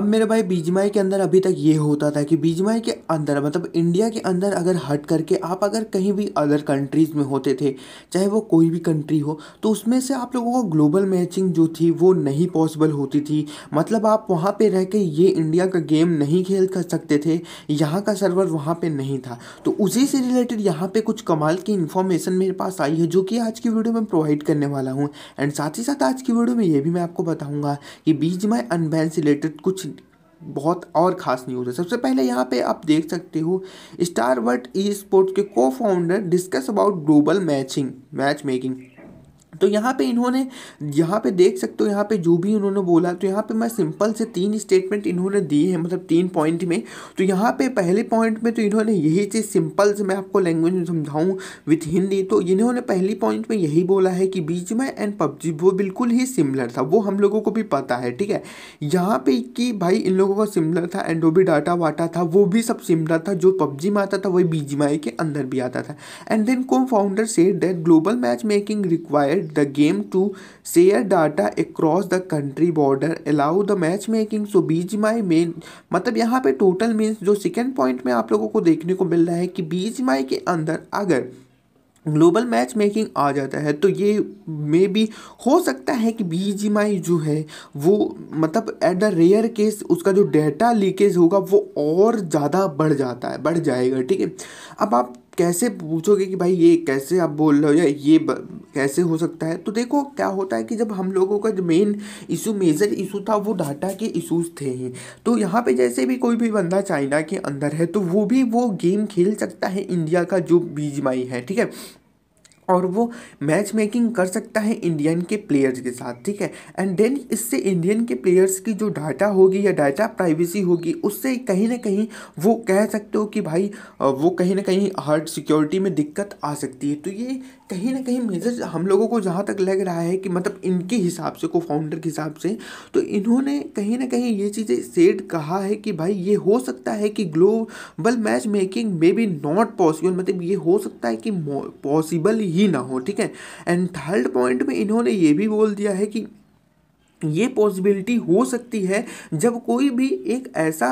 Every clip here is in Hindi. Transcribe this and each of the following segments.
अब मेरे भाई बीजमाई के अंदर अभी तक ये होता था कि बीजमाई के अंदर मतलब इंडिया के अंदर अगर हट करके आप अगर कहीं भी अदर कंट्रीज़ में होते थे चाहे वो कोई भी कंट्री हो तो उसमें से आप लोगों को ग्लोबल मैचिंग जो थी वो नहीं पॉसिबल होती थी मतलब आप वहाँ पर रह के ये इंडिया का गेम नहीं खेल कर सकते थे यहाँ का सर्वर वहाँ पर नहीं था तो उसी से रिलेटेड यहाँ पर कुछ कमाल की इन्फॉर्मेशन मेरे पास आई है जो कि आज की वीडियो में प्रोवाइड करने वाला हूँ एंड साथ ही साथ आज की वीडियो में ये भी मैं आपको बताऊँगा कि बीजमाई अनबैन से रिलेटेड कुछ बहुत और ख़ास न्यूज़ है सबसे पहले यहाँ पे आप देख सकते हो स्टार वर्ट ई स्पोर्ट्स के co founder discuss about global matching match making तो यहाँ पे इन्होंने यहाँ पे देख सकते हो यहाँ पे जो भी उन्होंने बोला तो यहाँ पे मैं सिंपल से तीन स्टेटमेंट इन्होंने दिए है मतलब तीन पॉइंट में तो यहाँ पे पहले पॉइंट में तो इन्होंने यही चीज़ सिंपल से मैं आपको लैंग्वेज में समझाऊँ विथ हिंदी तो इन्होंने पहली पॉइंट में यही बोला है कि बीच में एंड पबजी वो बिल्कुल ही सिमिलर था वो हम लोगों को भी पता है ठीक है यहाँ पे कि भाई इन लोगों का सिमिलर था एंड वो भी डाटा वाटा था वो भी सब सिमिलर था जो पबजी में आता था वही बीजीमाई के अंदर भी आता था and then co founder said that global match making required the game to share data across country border allow the match making so be बीज माई मेन मतलब यहाँ पे टोटल मीन्स जो सेकेंड पॉइंट में आप लोगों को देखने को मिल रहा है कि बीज माई के अंदर अगर ग्लोबल मैच मेकिंग आ जाता है तो ये मे बी हो सकता है कि बी जो है वो मतलब एट द रेयर केस उसका जो डेटा लीकेज होगा वो और ज़्यादा बढ़ जाता है बढ़ जाएगा ठीक है अब आप कैसे पूछोगे कि भाई ये कैसे आप बोल रहे हो या ये कैसे हो सकता है तो देखो क्या होता है कि जब हम लोगों का जो मेन इशू मेजर इशू था वो डाटा के इशूज़ थे ही तो यहाँ पे जैसे भी कोई भी बंदा चाइना के अंदर है तो वो भी वो गेम खेल सकता है इंडिया का जो माई है ठीक है और वो मैच मेकिंग कर सकता है इंडियन के प्लेयर्स के साथ ठीक है एंड देन इससे इंडियन के प्लेयर्स की जो डाटा होगी या डाटा प्राइवेसी होगी उससे कहीं ना कहीं वो कह सकते हो कि भाई वो कहीं ना कहीं हार्ड सिक्योरिटी में दिक्कत आ सकती है तो ये कहीं ना कहीं मेजर हम लोगों को जहाँ तक लग रहा है कि मतलब इनके हिसाब से को फाउंडर के हिसाब से तो इन्होंने कहीं ना कहीं ये चीज़ें सेड कहा है कि भाई ये हो सकता है कि global match making may be not possible मतलब ये हो सकता है कि पॉसिबल ही ही ना हो ठीक है एंड थर्ड पॉइंट में इन्होंने ये भी बोल दिया है कि ये पॉसिबिलिटी हो सकती है जब कोई भी एक ऐसा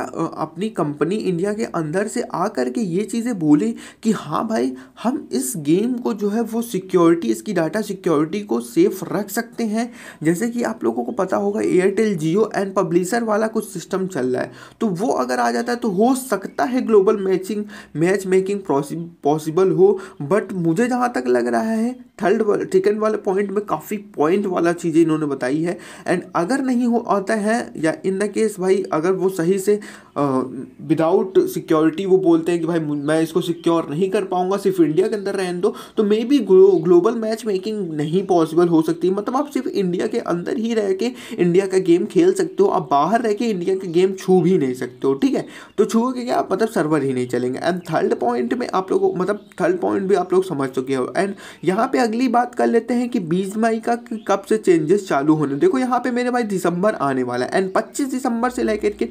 अपनी कंपनी इंडिया के अंदर से आ कर के ये चीज़ें बोले कि हाँ भाई हम इस गेम को जो है वो सिक्योरिटी इसकी डाटा सिक्योरिटी को सेफ रख सकते हैं जैसे कि आप लोगों को पता होगा एयरटेल जियो एंड पब्लिशर वाला कुछ सिस्टम चल रहा है तो वो अगर आ जाता है तो हो सकता है global matching match making possible हो बट मुझे जहाँ तक लग रहा है थर्ड सेकेंड वाले पॉइंट में काफ़ी पॉइंट वाला चीज़ें इन्होंने बताई है एंड एंड अगर नहीं हो आता है या इन द केस भाई अगर वो सही से विदाउट सिक्योरिटी वो बोलते हैं कि भाई मैं इसको सिक्योर नहीं कर पाऊंगा सिर्फ इंडिया के अंदर रहने दो तो may be global match making नहीं पॉसिबल हो सकती मतलब आप सिर्फ इंडिया के अंदर ही रह के इंडिया का गेम खेल सकते हो आप बाहर रह के इंडिया का गेम छू भी नहीं सकते हो ठीक है तो छूओगे क्या आप मतलब सर्वर ही नहीं चलेंगे एंड थर्ड पॉइंट में आप लोग मतलब थर्ड पॉइंट भी आप लोग समझ चुके हो एंड यहाँ पे अगली बात कर लेते हैं कि बीस मई का कब से चेंजेस चालू होने देखो यहाँ पे मेरे भाई दिसंबर आने वाला है एंड पच्चीस दिसंबर से लेकर के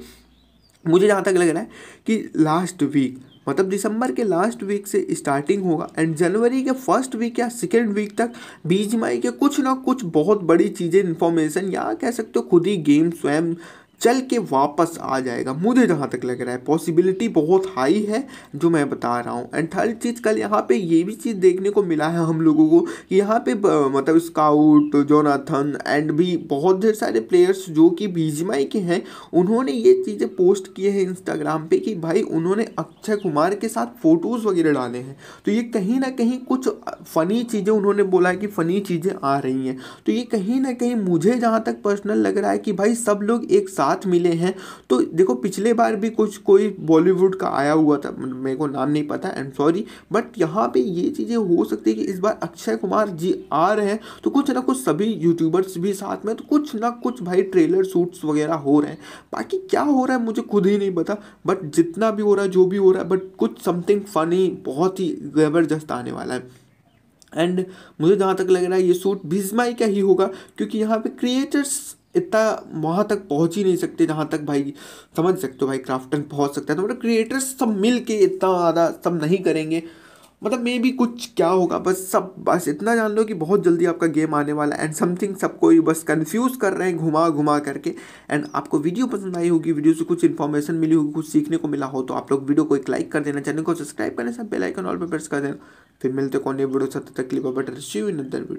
मुझे जहाँ तक लग रहा है कि लास्ट वीक मतलब दिसंबर के लास्ट वीक से स्टार्टिंग होगा एंड जनवरी के फर्स्ट वीक या सेकेंड वीक तक बीच मई के कुछ ना कुछ बहुत बड़ी चीज़ें इन्फॉर्मेशन या कह सकते हो खुद ही गेम स्वयं चल के वापस आ जाएगा मुझे जहाँ तक लग रहा है पॉसिबिलिटी बहुत हाई है जो मैं बता रहा हूँ एंड थर्ड चीज़ कल यहाँ पे ये भी चीज़ देखने को मिला है हम लोगों को कि यहाँ पे मतलब स्काउट जोनाथन एंड भी बहुत ढेर सारे प्लेयर्स जो कि बीजमाई के हैं उन्होंने ये चीज़ें पोस्ट किए हैं इंस्टाग्राम पे कि भाई उन्होंने अक्षय कुमार के साथ फ़ोटोज़ वगैरह डाले हैं तो ये कहीं ना कहीं कुछ फ़नी चीज़ें उन्होंने बोला है कि फ़नी चीज़ें आ रही हैं तो ये कहीं ना कहीं मुझे जहाँ तक पर्सनल लग रहा है कि भाई सब लोग एक साथ साथ मिले हैं तो देखो पिछले बार भी कुछ कोई बॉलीवुड का आया हुआ था मेरे को नाम नहीं पता एंड सॉरी बट यहाँ पे ये चीज़ें हो सकती है कि इस बार अक्षय कुमार जी आ रहे हैं तो कुछ ना कुछ सभी यूट्यूबर्स भी साथ में तो कुछ ना कुछ भाई ट्रेलर शूट्स वगैरह हो रहे हैं बाकी क्या हो रहा है मुझे खुद ही नहीं पता बट जितना भी हो रहा है जो भी हो रहा है बट कुछ समथिंग फनी बहुत ही ज़बरदस्त आने वाला है एंड मुझे जहाँ तक लग रहा है ये सूट भिजमाई का ही होगा क्योंकि यहाँ पे क्रिएटर्स इतना वहाँ तक पहुँच ही नहीं सकते जहाँ तक भाई समझ सकते हो भाई क्राफ्टन पहुँच सकता है तो मतलब क्रिएटर्स सब मिल के इतना ज़्यादा सब नहीं करेंगे मतलब मे भी कुछ क्या होगा बस सब बस इतना जान लो कि बहुत जल्दी आपका गेम आने वाला है एंड समथिंग सबको बस कंफ्यूज कर रहे हैं घुमा घुमा करके एंड आपको वीडियो पसंद आई होगी वीडियो से कुछ इन्फॉर्मेशन मिली होगी कुछ सीखने को मिला हो तो आप लोग वीडियो को एक लाइक कर देना चैनल को सब्सक्राइब करना सब बेलाइकन ऑल पर प्रेस कर देना फिर मिलते कौन वीडियो सत्य तक क्लिप बटर सी इन वीडियो